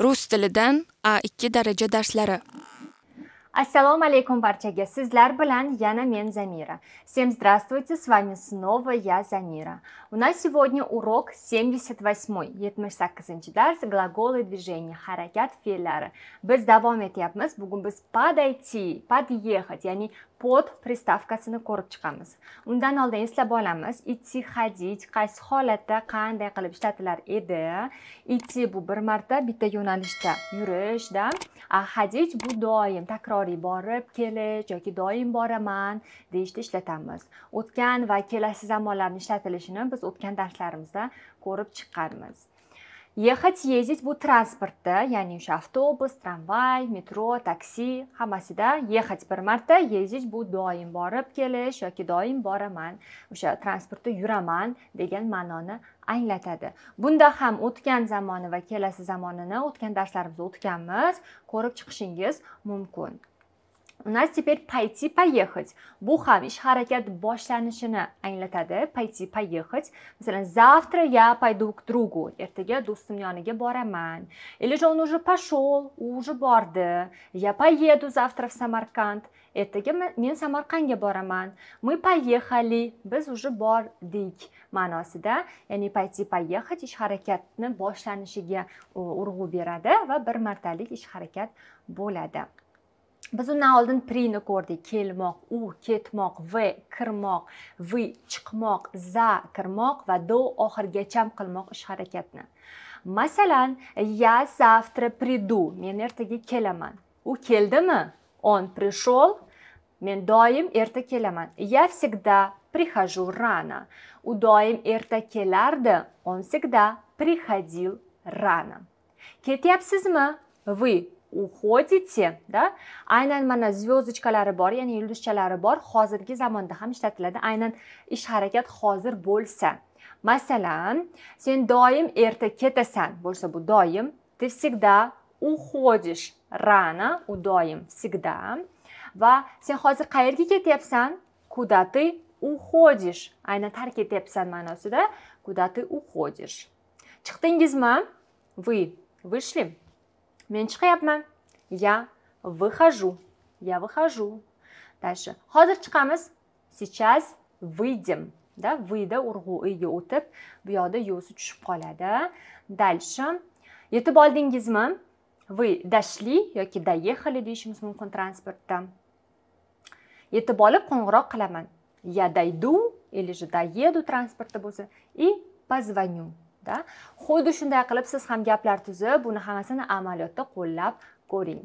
rus tilidan A2 daraja darslari assalomu alaykum barchaga sizlar bilan yana men zamira Всем здравствуйте, с вами снова я, Замира. У нас сегодня урок 78. Етмешсак казанчидарс, глаголы движения. Харакят филяры. Без давом этиапмас, бугум без подойти, подъехать, яни под приставка с накорочкамас. Ундан алдын слаболамас, идти ходить, кайс холата, кандай калып штатылар иде, идти бу бір марта бита юналишта юрыш, да? А ходить бу доим, такрори барып келе, чоки доим бараман, дейшті шлетам. qilamiz o'tgan va kelasi zamonlarni ishlatilishini biz o'tgan darslarimizda ko'rib chiqqanmiz ехать ездить bu transportda ya'ni o'sha avtobus tramvay metro taksi hammasida ехать bir marta ездить bu doim borib kelish yoki doim boraman o'sha transportda yuraman degan ma'noni anglatadi bunda ham o'tgan zamoni va kelasi zamonini o'tgan darslarimizda o'tganmiz ko'rib chiqishingiz mumkin у нас теперь пойти поехать. Бу хам харакет бошланишини англатади. Пойти поехать. Масалан, завтра я пойду к другу. Эртега дустым яныге бораман. Или же он уже пошел, уже борды. Я поеду завтра в Самарканд. Эртега мен Самарканге бораман. Мы поехали. Без уже бордик. Маноси, да? Яни пойти поехать. Иш харакет не бошланишиге э, ургу берады. Ва бір марталик иш харакет болады. biz undan oldin preni ko'rdik kelmoq u ketmoq v kirmoq v chiqmoq za kirmoq va do oxirgacham qilmoq ish harakatni masalan я завтра приду men ertaga kelaman u keldimi он пришел men doim erta kelaman я всегда прихожу рано u doim erta kelardi он всегда приходил рано ketyapsizmi вы уходите да aynan mana звездочкалari бор яъни yulduzchalari bor hozirgi zamonda ham ishlatiladi aynan ish harakat hozir bo'lsa masalan sen doim erta ketasan bo'lsa bu doim ты всегда уходишь рано у доим всегда va sen hozir qayerga ketyapsan куда ты уходишь aynan tark etyapsan ma'nosida куда ты уходишь chiqdingizmi вы вышли Мен чыкыпмын. Я выхожу. Я выхожу. Дальше. Хозыр чыкамыз. Сейчас выйдем. Да, выйда урғу үйге өтіп, бұл яғды юсы түшіп қалады. Дальше. Етіп алдыңгіз мі? Вы дошли, яки дәйехали дейшіміз мүмкін транспортта. Етіп алып, қоңғырақ қаламан. Я дайду, или же дайеду транспортта бұзы. И позвоню. albatta xuddi shunday qilib siz ham gaplar tuzib buni hammasini amaliyotda qo'llab ko'ring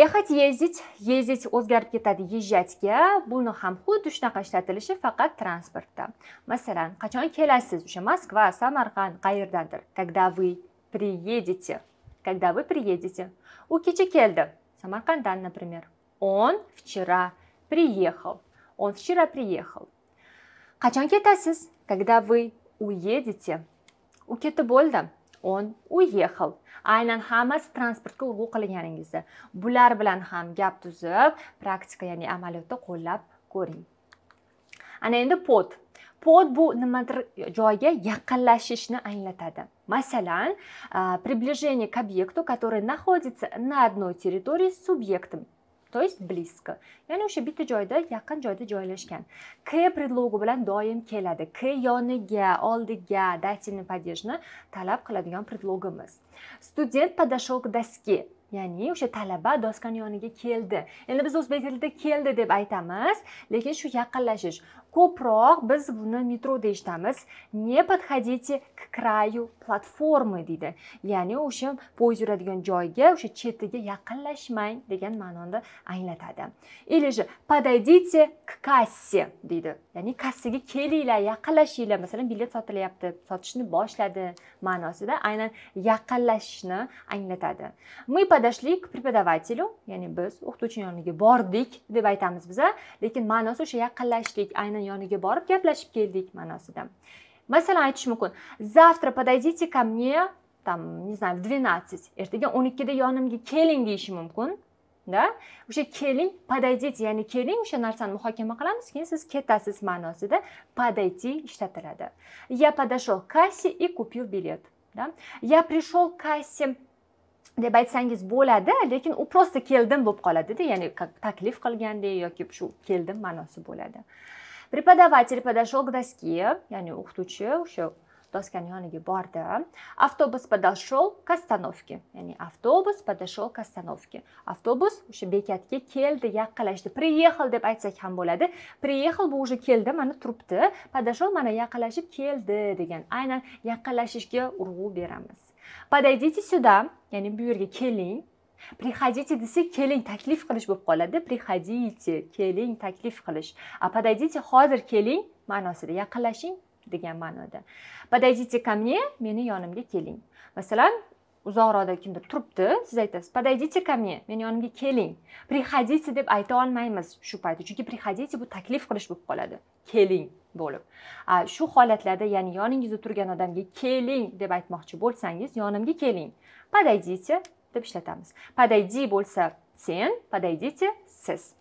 ехать ездить ездить o'zgarib ketadi езжатьga buni ham xuddi shunaqa ishlatilishi faqat transportda masalan qachon kelasiz o'sha moskva samarqand qayerdandir когда вы приедете когда вы приедете u kecha keldi samarqanddan например он вчера приехал он вчера приехал qachon ketasiz когда вы уедете u ketib bo'ldi o'n уехал aynan hammasi transportga urg'u qilganingizda bular bilan ham gap tuzib praktika ya'ni amaliyotda qo'llab ko'ring ana endi pod pod bu nimadir joyga yaqinlashishni anglatadi masalan приближение к объекту который находится на одной территории с субъектом то есть близко ya'ni o'sha bitta joyda yaqin joyda joylashgan к предлогу bilan doim keladi к yoniga oldiga dativni падежni talab qiladigan predlogimiz student подошел к доске ya'ni o'sha talaba doskani yoniga keldi endi biz o'zbek tilida keldi deb aytamiz lekin shu yaqinlashish ko'proq biz buni metroda eshitamiz не подходите к краю платформы deydi ya'ni o'sha poyezd yuradigan joyga o'sha chetiga yaqinlashmang degan ma'noda anglatadi или же подойдите к кассе deydi ya'ni kassaga kelinglar yaqinlashinglar masalan bilet sotilyapti sotishni boshladi ma'nosida aynan yaqinlashishni anglatadi мы подошли к преподавателю ya'ni biz o'qituvchini yoniga bordik deb aytamiz biza lekin ma'nosi o'sha yaqinlashishlik aynan ularni yoniga borib gaplashib keldik ma'nosida masalan aytish mumkin завтра подойдите ко мне там не знаю в двенадцать ertaga o'n ikkida yonimga keling deyishi mumkin da o'sha keling подойдите ya'ni keling o'sha narsani muhokama qilamiz keyin siz ketasiz ma'nosida подойти ishlatiladi я подошел к кассе и купил билет да? я пришел к кассе deb aytsangiz bo'ladi lekin u просто keldim bo'lib qoladida ya'ni taklif qilgandek yoki shu keldim ma'nosi bo'ladi Преподаватель подошел к доске, яғни оқытушы еще досканың жанында барды. Автобус подошел к остановке, яғни автобус подошел к остановке. Автобус еще бекетке келді, яқылашты. Приехал деп айтсак хам болады. Приехал бұл уже келді, мана тұрыпты. Подошел мана яқылашып келді деген. Айнан яқылашышке ұрғу береміз. Подойдите сюда, яғни бүйірге келинг, приходите деси, келинг таклиф қилиш bo'lib qoladi приходите келинг таклиф қилиш а подойдите ҳозир келинг маъносида yaqinlashing деган маънода подойдите ко мне мени ёнимга келинг масалан uzoqroqda kimdir turibdi siz aytasiz подойдите ко мне meni yonimga keling приходите deb ayta olmaymiz shu paytda chunki приходите bu taklif qilish bo'lib qoladi keling bo'lib shu holatlarda ya'ni yoningizda turgan odamga keling deb aytmoqchi bo'lsangiz yonimga keling подойдите deb ishlatamiz подойди bo'lsa sen подойдите siz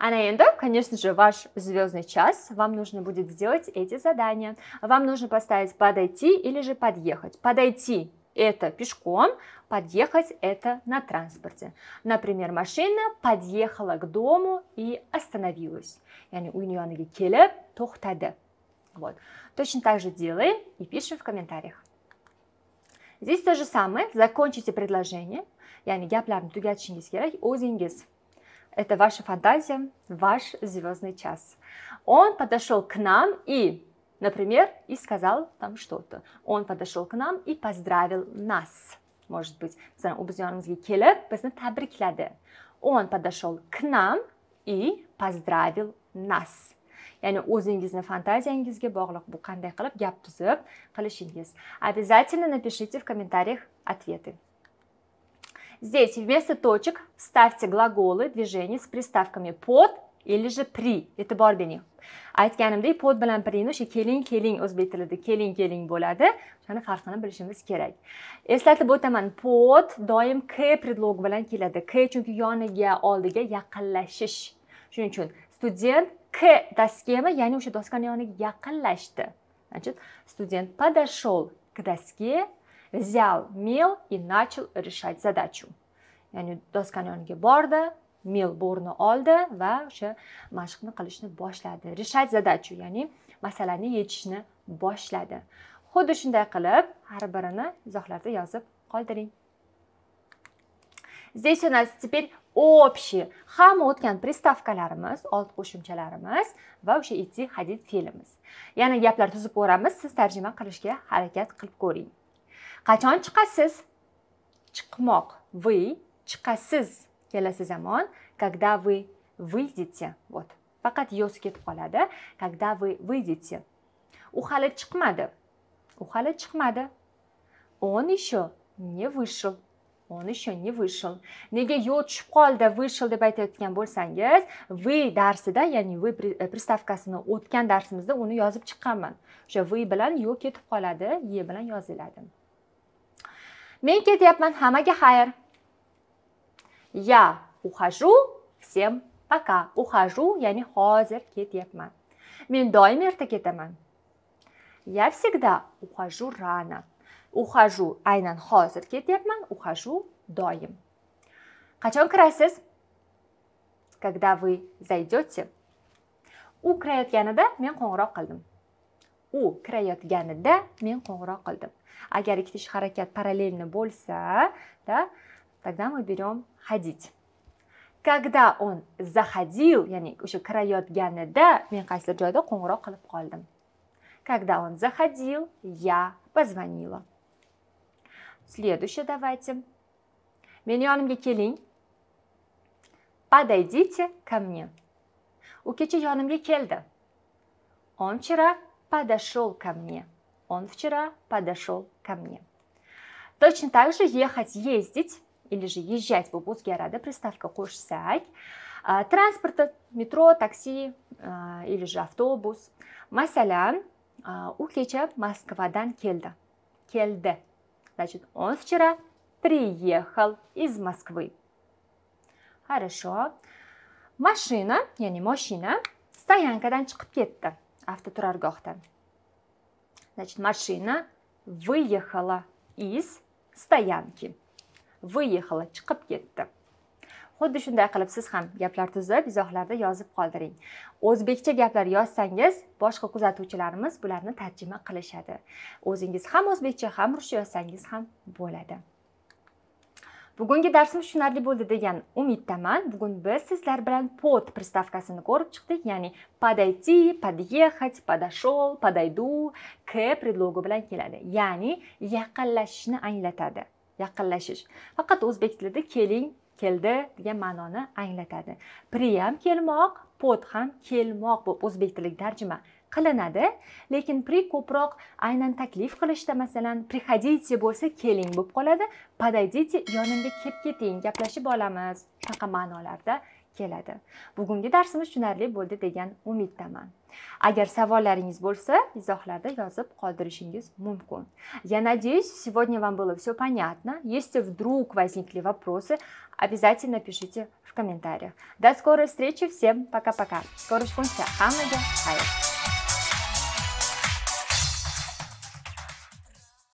А на эндо, конечно же, ваш звездный час. Вам нужно будет сделать эти задания. Вам нужно поставить подойти или же подъехать. Подойти это пешком, подъехать это на транспорте. Например, машина подъехала к дому и остановилась. Я не нее ноги келеп, Вот. Точно так же делаем и пишем в комментариях. Здесь то же самое. Закончите предложение. Я Yani gaplarni tugatishingiz kerak o'zingiz. Это ваша фантазия, ваш звездный час. Он подошел к нам и, например, и сказал там что-то. Он подошел к нам и поздравил нас. Может быть, Он подошел к нам и поздравил нас. ya'ni o'zingizni fantaziyangizga bog'liq bu qanday qilib gap tuzib qilishingiz обязательно напишите в комментариях ответы Здесь вместо точек вставьте глаголы движения с приставками под или же при. E'tibor bering. Aytganimdek, pod bilan preni o'sha keling, keling o'zbek tilida keling, keling bo'ladi. O'shani farqini bilishimiz kerak. Eslatib o'taman, под doim k predlog bilan keladi. K chunki yoniga, oldiga yaqinlashish. Shuning uchun student доске мы, я не уже доска не он якалешьте. Значит, студент подошел к доске, взял мел и начал решать задачу. Я не доска не он геборда, мел бурно олда, ва уже машек на колечно бошляде. Решать задачу, я не масала не ечне бошляде. Ходишь на колеб, арбарана, захлярда язык, кольдери. Здесь у нас теперь общий hamma o'tgan приставkalarimiz old qo'shimchalarimiz va o'sha идти ходить fe'limiz yana gaplar tuzib ko'ramiz siz tarjima qilishga harakat qilib ko'ring qachon chiqasiz chiqmoq вы chiqasiz kelasi zamon когда вы выйдете вот faqat yoz ketib qoladi когда вы выйдете u hali chiqmadi u hali chiqmadi он еще не вышел он еще не вышел nega yo'l tushib qoldi вышел deb aytayotgan bo'lsangiz вы darsida ya'ni вы э, приставкасini o'tgan darsimizda uni yozib chiqqanman o'sha вы bilan yo'l ketib qoladi e bilan yoziladi men ketyapman hammaga xayr я ухожу всем пока ухожу ya'ni hozir ketyapman men doim erta ketaman я всегда ухожу рано ухожу aynan hozir ketyapman ухожу doim qachon kirasiz когда вы зайдете u kirayotganida men qo'ng'iroq qildim u kirayotganida men qo'ng'iroq qildim agar ikkita ish harakat parallelni bo'lsa да тогда мы берем ходить когда он заходил ya'ni o'sha kirayotganida men qaysidir joyda qo'ng'iroq qilib qoldim когда он заходил я позвонила Следующее давайте. Meni yonimga Подойдите ко мне. У kecha yonimga Он вчера подошел ко мне. Он вчера подошел ко мне. Точно так же ехать, ездить или же езжать bu o'zga rada приставка qo'shsak а, Транспорта, метро, такси а, или же автобус. avtobus masalan u kecha moskvadan keldi Кельде. Значит, он вчера приехал из Москвы. Хорошо. Машина, яни машина, стоянкадан чыгып кетти, автотураргохтан. Значит, машина выехала из стоянки. Выехала, чыгып кетти. xuddi shunday qilib siz ham gaplar tuzib izohlarda yozib qoldiring o'zbekcha gaplar yozsangiz boshqa kuzatuvchilarimiz bularni tarjima qilishadi o'zingiz ham o'zbekcha ham ruscha yozsangiz ham bo'ladi bugungi darsimiz tushunarli bo'ldi degan umiddaman bugun biz sizlar bilan pod приставкасini ko'rib chiqdik ya'ni подойти подъехать подошел подойду к предлогi bilan keladi ya'ni yaqinlashishni anglatadi yaqinlashish faqat o'zbek tilida keling keldi degan ma'noni anglatadi priyam kelmoq pod ham kelmoq bo'lib o'zbek tiliga tarjima qilinadi lekin pri ko'proq aynan taklif qilishda masalan приходите bo'lsa keling bo'lib qoladi подойдите yonimga kelib keting gaplashib olamiz shunaqa ma'nolarda keladi bugungi darsimiz tushunarli bo'ldi degan umiddaman agar savollaringiz bo'lsa izohlarda yozib qoldirishingiz mumkin я надеюсь сегодня вам было все понятно если вдруг возникли вопросы обязательно пишите в комментариях до скорой встречи всем пока пока скорый hammaga xayr